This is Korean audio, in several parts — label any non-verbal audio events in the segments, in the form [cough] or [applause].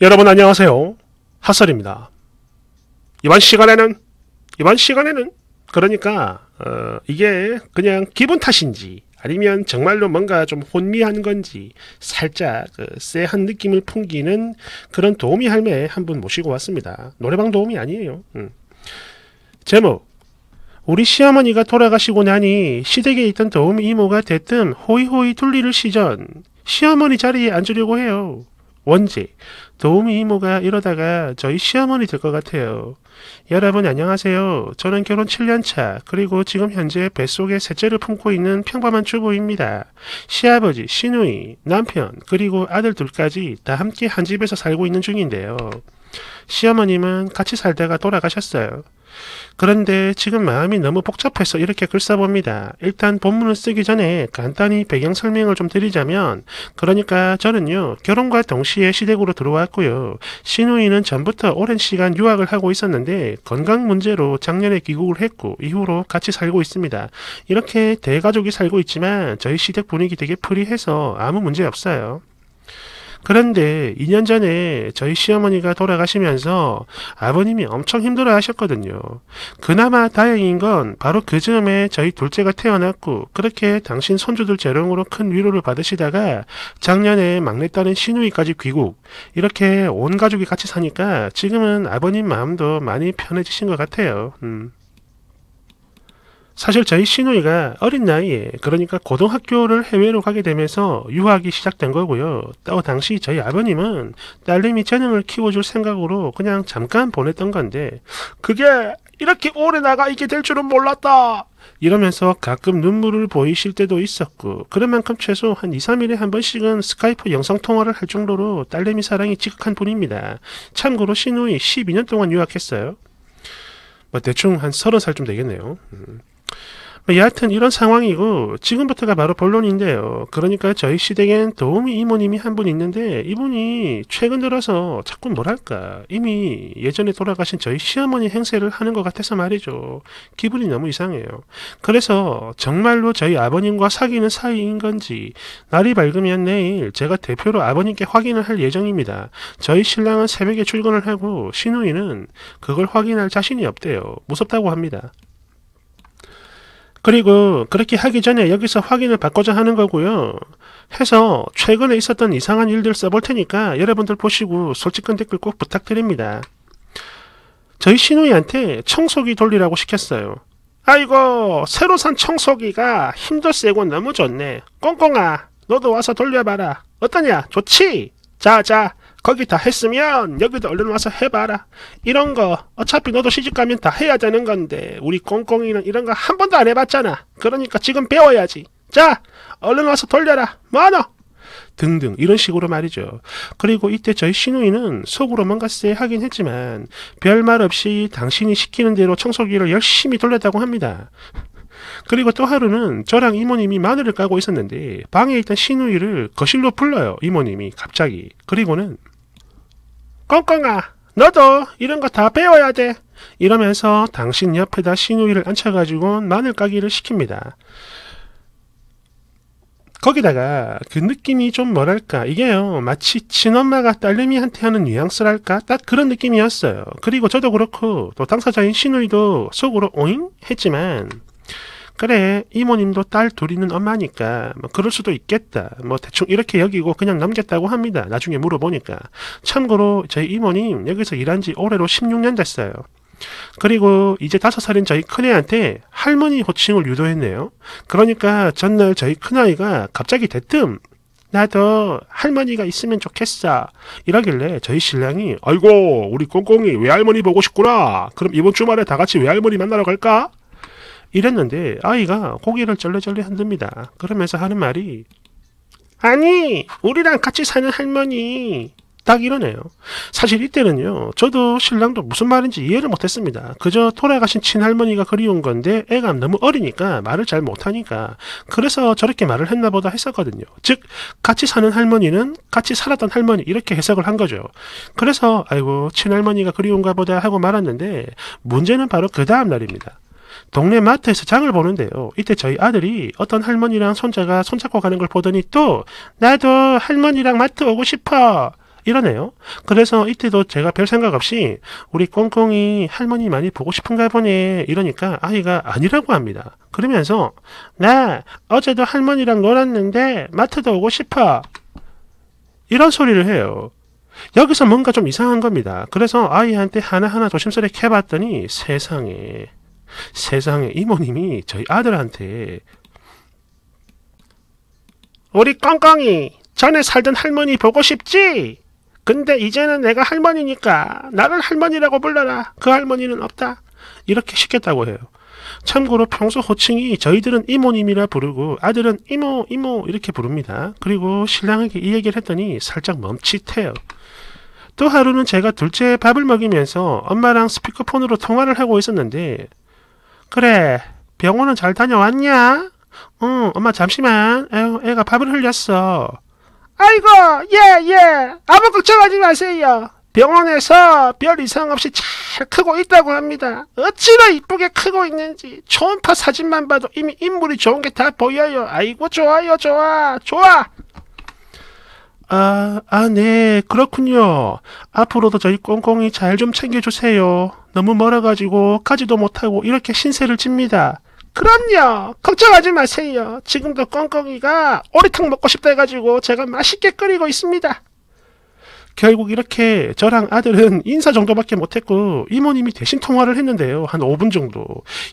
여러분 안녕하세요. 핫설입니다. 이번 시간에는 이번 시간에는 그러니까 어, 이게 그냥 기분 탓인지 아니면 정말로 뭔가 좀 혼미한 건지 살짝 그 쎄한 느낌을 풍기는 그런 도우미 할매 한 분 모시고 왔습니다. 노래방 도우미 아니에요. 음. 제목 우리 시어머니가 돌아가시고 나니 시댁에 있던 도우미 이모가 대뜸 호이호이 둘리를 시전 시어머니 자리에 앉으려고 해요. 원지 도우미 이모가 이러다가 저희 시어머니 될 것 같아요. 여러분 안녕하세요. 저는 결혼 7년차 그리고 지금 현재 뱃속에 셋째를 품고 있는 평범한 주부입니다. 시아버지, 시누이, 남편 그리고 아들 둘까지 다 함께 한 집에서 살고 있는 중인데요. 시어머님은 같이 살다가 돌아가셨어요. 그런데 지금 마음이 너무 복잡해서 이렇게 글 써봅니다. 일단 본문을 쓰기 전에 간단히 배경 설명을 좀 드리자면 그러니까 저는요 결혼과 동시에 시댁으로 들어왔고요 시누이는 전부터 오랜 시간 유학을 하고 있었는데 건강 문제로 작년에 귀국을 했고 이후로 같이 살고 있습니다. 이렇게 대가족이 살고 있지만 저희 시댁 분위기 되게 프리해서 아무 문제 없어요. 그런데 2년 전에 저희 시어머니가 돌아가시면서 아버님이 엄청 힘들어 하셨거든요. 그나마 다행인 건 바로 그 즈음에 저희 둘째가 태어났고 그렇게 당신 손주들 재롱으로 큰 위로를 받으시다가 작년에 막내딸인 신우이까지 귀국 이렇게 온 가족이 같이 사니까 지금은 아버님 마음도 많이 편해지신 것 같아요. 음. 사실 저희 시누이가 어린 나이에 그러니까 고등학교를 해외로 가게 되면서 유학이 시작된 거고요. 또 당시 저희 아버님은 딸님이 재능을 키워줄 생각으로 그냥 잠깐 보냈던 건데 그게 이렇게 오래 나가 있게 될 줄은 몰랐다. 이러면서 가끔 눈물을 보이실 때도 있었고 그런 만큼 최소 한 2, 3일에 한 번씩은 스카이프 영상통화를 할 정도로 딸내미 사랑이 지극한 분입니다. 참고로 신우이 12년 동안 유학했어요. 뭐 대충 한 30살쯤 되겠네요. 음. 뭐, 여하튼 이런 상황이고 지금부터가 바로 본론인데요. 그러니까 저희 시댁엔 도우미 이모님이 한 분 있는데 이분이 최근 들어서 자꾸 뭐랄까 이미 예전에 돌아가신 저희 시어머니 행세를 하는 것 같아서 말이죠. 기분이 너무 이상해요. 그래서 정말로 저희 아버님과 사귀는 사이인 건지 날이 밝으면 내일 제가 대표로 아버님께 확인을 할 예정입니다. 저희 신랑은 새벽에 출근을 하고 신우이는 그걸 확인할 자신이 없대요. 무섭다고 합니다. 그리고 그렇게 하기 전에 여기서 확인을 받고자 하는 거고요. 해서 최근에 있었던 이상한 일들 써볼 테니까 여러분들 보시고 솔직한 댓글 꼭 부탁드립니다. 저희 신우이한테 청소기 돌리라고 시켰어요. 아이고 새로 산 청소기가 힘도 세고 너무 좋네. 꽁꽁아 너도 와서 돌려봐라. 어떠냐? 좋지? 자자 거기 다 했으면 여기도 얼른 와서 해봐라. 이런 거 어차피 너도 시집가면 다 해야 되는 건데 우리 꽁꽁이는 이런 거 한 번도 안 해봤잖아. 그러니까 지금 배워야지. 자 얼른 와서 돌려라. 뭐하노? 등등 이런 식으로 말이죠. 그리고 이때 저희 신우이는 속으로 뭔가 쎄하긴 했지만 별말 없이 당신이 시키는 대로 청소기를 열심히 돌렸다고 합니다. 그리고 또 하루는 저랑 이모님이 마늘을 까고 있었는데 방에 있던 신우이를 거실로 불러요 이모님이 갑자기 그리고는 꽁꽁아 너도 이런 거 다 배워야 돼. 이러면서 당신 옆에다 시누이를 앉혀가지고 마늘 까기를 시킵니다. 거기다가 그 느낌이 좀 뭐랄까 이게요 마치 친엄마가 딸내미한테 하는 뉘앙스랄까 딱 그런 느낌이었어요 그리고 저도 그렇고 또 당사자인 신우이도 속으로 오잉 했지만 그래 이모님도 딸 둘이는 엄마니까 뭐 그럴 수도 있겠다 뭐 대충 이렇게 여기고 그냥 넘겼다고 합니다 나중에 물어보니까 참고로 저희 이모님 여기서 일한 지 올해로 16년 됐어요 그리고 이제 다섯 살인 저희 큰애한테 할머니 호칭을 유도했네요 그러니까 전날 저희 큰아이가 갑자기 대뜸 나도 할머니가 있으면 좋겠어 이러길래 저희 신랑이 아이고 우리 꽁꽁이 외할머니 보고 싶구나 그럼 이번 주말에 다 같이 외할머니 만나러 갈까? 이랬는데 아이가 고개를 절레절레 흔듭니다. 그러면서 하는 말이 아니 우리랑 같이 사는 할머니 딱 이러네요. 사실 이때는요. 저도 신랑도 무슨 말인지 이해를 못했습니다. 그저 돌아가신 친할머니가 그리운 건데 애가 너무 어리니까 말을 잘 못하니까 그래서 저렇게 말을 했나 보다 했었거든요. 즉 같이 사는 할머니는 같이 살았던 할머니 이렇게 해석을 한 거죠. 그래서 아이고 친할머니가 그리운가 보다 하고 말았는데 문제는 바로 그 다음 날입니다. 동네 마트에서 장을 보는데요. 이때 저희 아들이 어떤 할머니랑 손자가 손잡고 가는 걸 보더니 또 나도 할머니랑 마트 오고 싶어. 이러네요. 그래서 이때도 제가 별 생각 없이 우리 꽁꽁이 할머니 많이 보고 싶은가 보네 이러니까 아이가 아니라고 합니다. 그러면서 나 어제도 할머니랑 놀았는데 마트도 오고 싶어 이런 소리를 해요. 여기서 뭔가 좀 이상한 겁니다. 그래서 아이한테 하나하나 조심스레 캐봤더니 세상에 세상에 이모님이 저희 아들한테 우리 깡깡이 전에 살던 할머니 보고 싶지? 근데 이제는 내가 할머니니까 나를 할머니라고 불러라. 그 할머니는 없다. 이렇게 시켰다고 해요. 참고로 평소 호칭이 저희들은 이모님이라 부르고 아들은 이모 이모 이렇게 부릅니다. 그리고 신랑에게 이 얘기를 했더니 살짝 멈칫해요. 또 하루는 제가 둘째 밥을 먹이면서 엄마랑 스피커폰으로 통화를 하고 있었는데 그래, 병원은 잘 다녀왔냐? 응, 엄마 잠시만. 에휴, 애가 밥을 흘렸어. 아이고, 예, 예. 아무 걱정하지 마세요. 병원에서 별 이상 없이 잘 크고 있다고 합니다. 어찌나 이쁘게 크고 있는지 초음파 사진만 봐도 이미 인물이 좋은 게 다 보여요. 아이고, 좋아요, 좋아, 좋아. 아, 아, 네, 그렇군요. 앞으로도 저희 꽁꽁이 잘 좀 챙겨주세요. 너무 멀어가지고 가지도 못하고 이렇게 신세를 집니다. 그럼요. 걱정하지 마세요. 지금도 꽁꽁이가 오리탕 먹고 싶다 해가지고 제가 맛있게 끓이고 있습니다. 결국 이렇게 저랑 아들은 인사 정도밖에 못했고 이모님이 대신 통화를 했는데요. 한 5분 정도.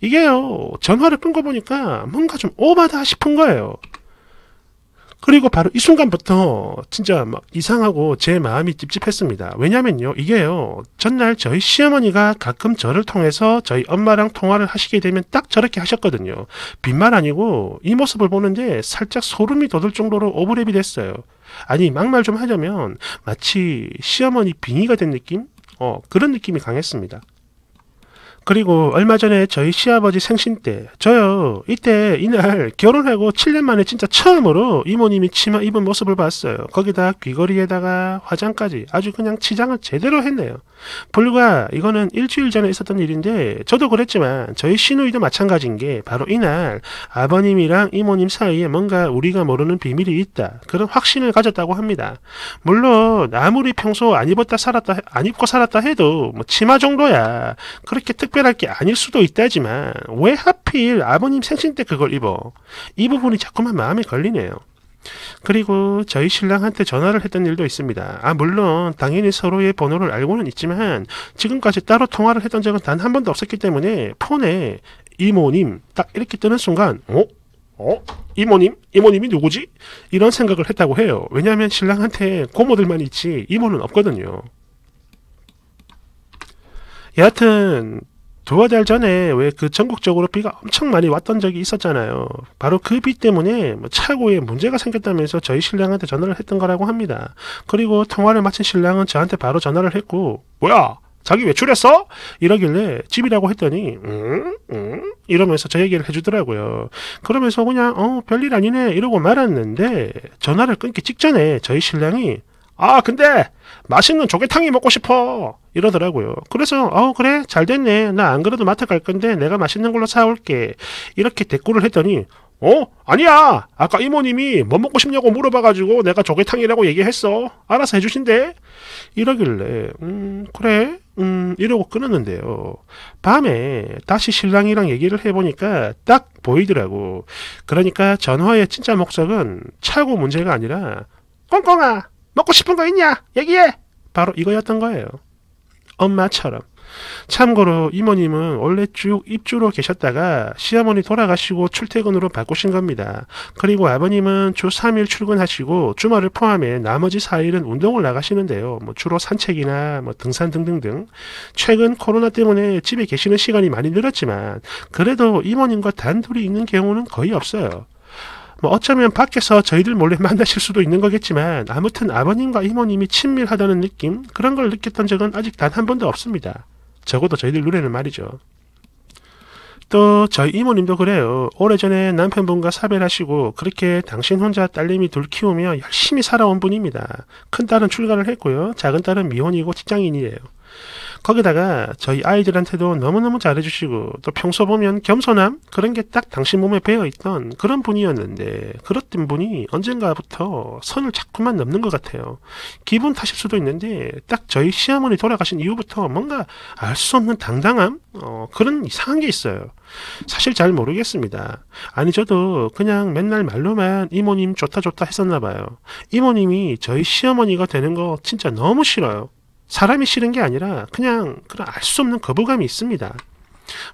이게요. 전화를 끊고 보니까 뭔가 좀 오바다 싶은 거예요. 그리고 바로 이 순간부터 진짜 막 이상하고 제 마음이 찝찝했습니다. 왜냐면요, 이게요, 전날 저희 시어머니가 가끔 저를 통해서 저희 엄마랑 통화를 하시게 되면 딱 저렇게 하셨거든요. 빈말 아니고 이 모습을 보는데 살짝 소름이 돋을 정도로 오버랩이 됐어요. 아니, 막말 좀 하자면 마치 시어머니 빙의가 된 느낌? 어, 그런 느낌이 강했습니다. 그리고 얼마 전에 저희 시아버지 생신 때 저요 이때 이날 결혼하고 7년 만에 진짜 처음으로 이모님이 치마 입은 모습을 봤어요. 거기다 귀걸이에다가 화장까지 아주 그냥 치장을 제대로 했네요. 불과 이거는 일주일 전에 있었던 일인데 저도 그랬지만 저희 시누이도 마찬가지인 게 바로 이날 아버님이랑 이모님 사이에 뭔가 우리가 모르는 비밀이 있다 그런 확신을 가졌다고 합니다. 물론 아무리 평소 안 입었다 살았다 안 입고 살았다 해도 뭐 치마 정도야 그렇게 특 특별할 게 아닐 수도 있다지만 왜 하필 아버님 생신 때 그걸 입어? 이 부분이 자꾸만 마음에 걸리네요. 그리고 저희 신랑한테 전화를 했던 일도 있습니다. 아, 물론 당연히 서로의 번호를 알고는 있지만 지금까지 따로 통화를 했던 적은 단 한 번도 없었기 때문에 폰에 이모님 딱 이렇게 뜨는 순간 어? 어? 이모님? 이모님이 누구지? 이런 생각을 했다고 해요. 왜냐하면 신랑한테 고모들만 있지 이모는 없거든요. 여하튼 두어 달 전에 왜 그 전국적으로 비가 엄청 많이 왔던 적이 있었잖아요. 바로 그 비 때문에 뭐 차고에 문제가 생겼다면서 저희 신랑한테 전화를 했던 거라고 합니다. 그리고 통화를 마친 신랑은 저한테 바로 전화를 했고, 뭐야? 자기 외출했어? 이러길래 집이라고 했더니 응? 응? 이러면서 저 얘기를 해주더라고요. 그러면서 그냥 어 별일 아니네 이러고 말았는데 전화를 끊기 직전에 저희 신랑이 아 근데 맛있는 조개탕이 먹고 싶어 이러더라고요. 그래서 어 그래 잘 됐네. 나 안 그래도 마트 갈 건데 내가 맛있는 걸로 사올게. 이렇게 대꾸를 했더니 어? 아니야! 아까 이모님이 뭐 먹고 싶냐고 물어봐가지고 내가 조개탕이라고 얘기했어. 알아서 해주신대? 이러길래, 음, 그래? 음, 이러고 끊었는데요. 밤에 다시 신랑이랑 얘기를 해보니까 딱 보이더라고. 그러니까 전화의 진짜 목적은 차고 문제가 아니라, 꽁꽁아! 먹고 싶은 거 있냐? 얘기해! 바로 이거였던 거예요. 엄마처럼. 참고로 이모님은 원래 쭉 입주로 계셨다가 시어머니 돌아가시고 출퇴근으로 바꾸신 겁니다. 그리고 아버님은 주 3일 출근하시고 주말을 포함해 나머지 4일은 운동을 나가시는데요. 뭐 주로 산책이나 뭐 등산 등등등. 최근 코로나 때문에 집에 계시는 시간이 많이 늘었지만 그래도 이모님과 단둘이 있는 경우는 거의 없어요. 뭐 어쩌면 밖에서 저희들 몰래 만나실 수도 있는 거겠지만 아무튼 아버님과 이모님이 친밀하다는 느낌 그런 걸 느꼈던 적은 아직 단 한 번도 없습니다. 적어도 저희들 눈에는 말이죠. 또 저희 이모님도 그래요. 오래전에 남편분과 사별하시고 그렇게 당신 혼자 딸님이 둘 키우며 열심히 살아온 분입니다. 큰딸은 출가를 했고요. 작은딸은 미혼이고 직장인이에요. 거기다가 저희 아이들한테도 너무너무 잘해주시고 또 평소 보면 겸손함 그런 게 딱 당신 몸에 배어있던 그런 분이었는데 그렇던 분이 언젠가부터 선을 자꾸만 넘는 것 같아요. 기분 탓일 수도 있는데 딱 저희 시어머니 돌아가신 이후부터 뭔가 알 수 없는 당당함 어, 그런 이상한 게 있어요. 사실 잘 모르겠습니다. 아니 저도 그냥 맨날 말로만 이모님 좋다 좋다 했었나 봐요. 이모님이 저희 시어머니가 되는 거 진짜 너무 싫어요. 사람이 싫은 게 아니라 그냥 그런 알 수 없는 거부감이 있습니다.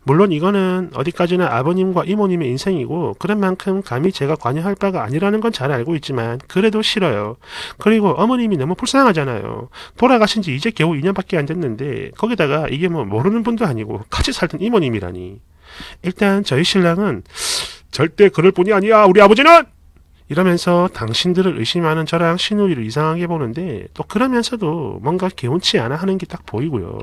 물론 이거는 어디까지나 아버님과 이모님의 인생이고 그런 만큼 감히 제가 관여할 바가 아니라는 건 잘 알고 있지만 그래도 싫어요. 그리고 어머님이 너무 불쌍하잖아요. 돌아가신 지 이제 겨우 2년밖에 안 됐는데 거기다가 이게 뭐 모르는 분도 아니고 같이 살던 이모님이라니. 일단 저희 신랑은 절대 그럴 뿐이 아니야 우리 아버지는 이러면서 당신들을 의심하는 저랑 신우이를 이상하게 보는데 또 그러면서도 뭔가 개운치 않아 하는 게 딱 보이고요.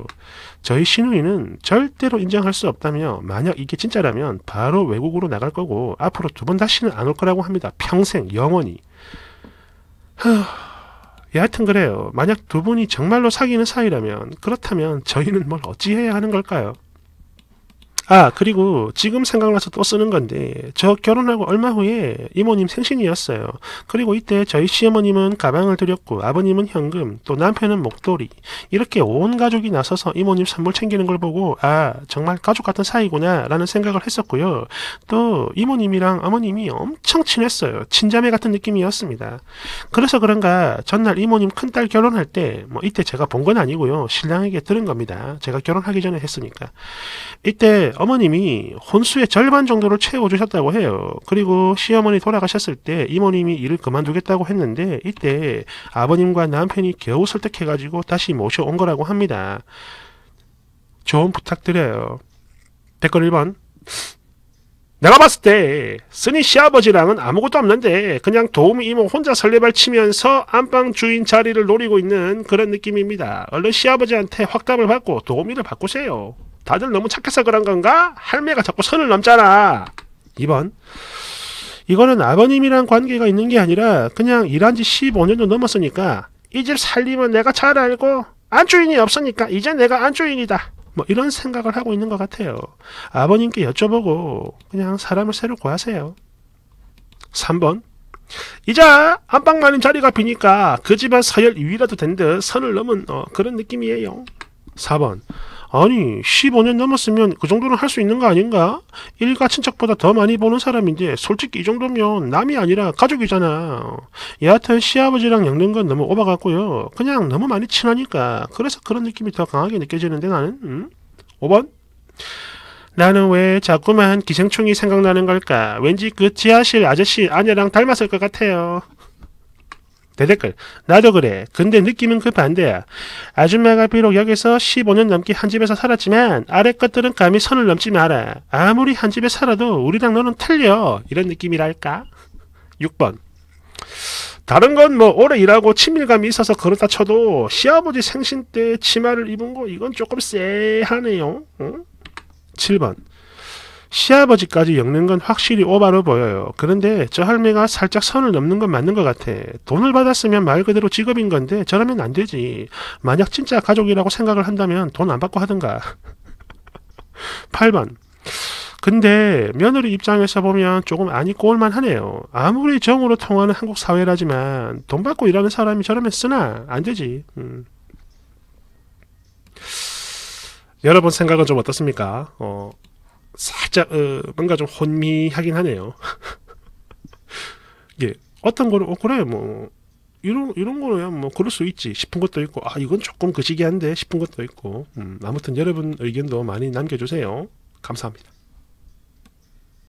저희 신우이는 절대로 인정할 수 없다며 만약 이게 진짜라면 바로 외국으로 나갈 거고 앞으로 두 번 다시는 안 올 거라고 합니다. 평생 영원히. 하... 예, 여하튼 그래요. 만약 두 분이 정말로 사귀는 사이라면 그렇다면 저희는 뭘 어찌해야 하는 걸까요? 아 그리고 지금 생각나서 또 쓰는 건데 저 결혼하고 얼마 후에 이모님 생신이었어요. 그리고 이때 저희 시어머님은 가방을 드렸고 아버님은 현금 또 남편은 목도리 이렇게 온 가족이 나서서 이모님 선물 챙기는 걸 보고 아 정말 가족 같은 사이구나 라는 생각을 했었고요. 또 이모님이랑 어머님이 엄청 친했어요. 친자매 같은 느낌이었습니다. 그래서 그런가 전날 이모님 큰딸 결혼할 때 뭐 이때 제가 본 건 아니고요. 신랑에게 들은 겁니다. 제가 결혼하기 전에 했으니까. 이때 어머님이 혼수의 절반 정도를 채워주셨다고 해요. 그리고 시어머니 돌아가셨을 때 이모님이 일을 그만두겠다고 했는데 이때 아버님과 남편이 겨우 설득해가지고 다시 모셔온 거라고 합니다. 조언 부탁드려요. 댓글 1번 내가 봤을 때 쓰니 시아버지랑은 아무것도 없는데 그냥 도우미 이모 혼자 설레발 치면서 안방 주인 자리를 노리고 있는 그런 느낌입니다. 얼른 시아버지한테 확답을 받고 도우미를 바꾸세요. 다들 너무 착해서 그런 건가? 할매가 자꾸 선을 넘잖아. 2번. 이거는 아버님이랑 관계가 있는 게 아니라 그냥 일한 지 15년도 넘었으니까 이 집 살림은 내가 잘 알고 안주인이 없으니까 이제 내가 안주인이다. 뭐 이런 생각을 하고 있는 것 같아요. 아버님께 여쭤보고 그냥 사람을 새로 구하세요. 3번 이자 안방 마는 자리가 비니까 그 집안 서열 2위라도 된 듯 선을 넘은 어, 그런 느낌이에요. 4번. 아니, 15년 넘었으면 그 정도는 할 수 있는 거 아닌가? 일가 친척보다 더 많이 보는 사람인데 솔직히 이 정도면 남이 아니라 가족이잖아. 여하튼 시아버지랑 엮는 건 너무 오바 같고요. 그냥 너무 많이 친하니까 그래서 그런 느낌이 더 강하게 느껴지는데 나는 음? 5번. 나는 왜 자꾸만 기생충이 생각나는 걸까? 왠지 그 지하실 아저씨 아내랑 닮았을 것 같아요. 대댓글 나도 그래 근데 느낌은 그 반대야 아줌마가 비록 여기서 15년 넘게 한 집에서 살았지만 아래 것들은 감히 선을 넘지 마라 아무리 한 집에 살아도 우리랑 너는 틀려 이런 느낌이랄까 6번 다른 건 뭐 오래 일하고 친밀감이 있어서 그렇다 쳐도 시아버지 생신 때 치마를 입은 거 이건 조금 쎄하네요 응? 7번 시아버지까지 엮는 건 확실히 오바로 보여요. 그런데 저 할매가 살짝 선을 넘는 건 맞는 것 같아. 돈을 받았으면 말 그대로 직업인 건데 저러면 안 되지. 만약 진짜 가족이라고 생각을 한다면 돈 안 받고 하든가. 8번. [laughs] 근데 며느리 입장에서 보면 조금 안이 꼬울만 하네요. 아무리 정으로 통하는 한국 사회라지만 돈 받고 일하는 사람이 저러면 쓰나? 안 되지. 음. 여러분 생각은 좀 어떻습니까? 어, 살짝 어, 뭔가 좀 혼미하긴 하네요. [laughs] 예, 어떤 거를 어 그래 뭐 이런 이런 거야 뭐 그럴 수 있지 싶은 것도 있고 아 이건 조금 그시기한데 싶은 것도 있고 음, 아무튼 여러분 의견도 많이 남겨주세요. 감사합니다.